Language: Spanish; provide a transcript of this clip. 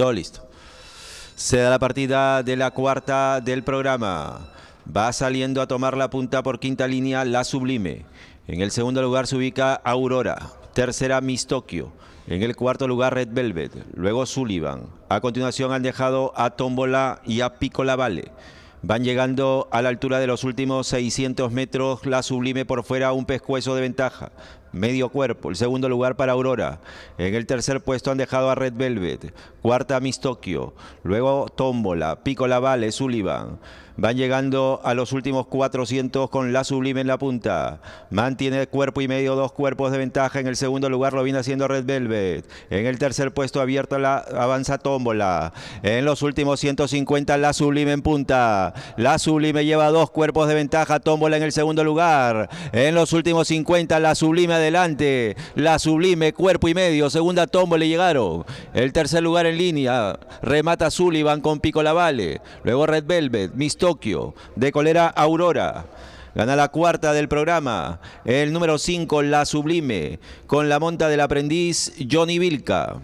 Todo listo. Se da la partida de la cuarta del programa. Va saliendo a tomar la punta por quinta línea la sublime. En el segundo lugar se ubica Aurora. Tercera Miss Tokio. En el cuarto lugar Red Velvet. Luego Sullivan. A continuación han dejado a Tombola y a Picola Vale. Van llegando a la altura de los últimos 600 metros, la sublime por fuera, un pescuezo de ventaja medio cuerpo. El segundo lugar para Aurora. En el tercer puesto han dejado a Red Velvet. Cuarta a Luego Tómbola, Pico Lavalle, Sullivan. Van llegando a los últimos 400 con la sublime en la punta. Mantiene cuerpo y medio, dos cuerpos de ventaja. En el segundo lugar lo viene haciendo Red Velvet. En el tercer puesto abierto la avanza Tómbola. En los últimos 150 la sublime en punta. La sublime lleva dos cuerpos de ventaja. Tómbola en el segundo lugar. En los últimos 50 la sublime adelante. La sublime, cuerpo y medio. Segunda tombo le llegaron. El tercer lugar en línea. Remata Sullivan con Pico Lavale. Luego Red Velvet, Miss Tokio. De colera Aurora. Gana la cuarta del programa. El número 5, La Sublime. Con la monta del aprendiz Johnny Vilca.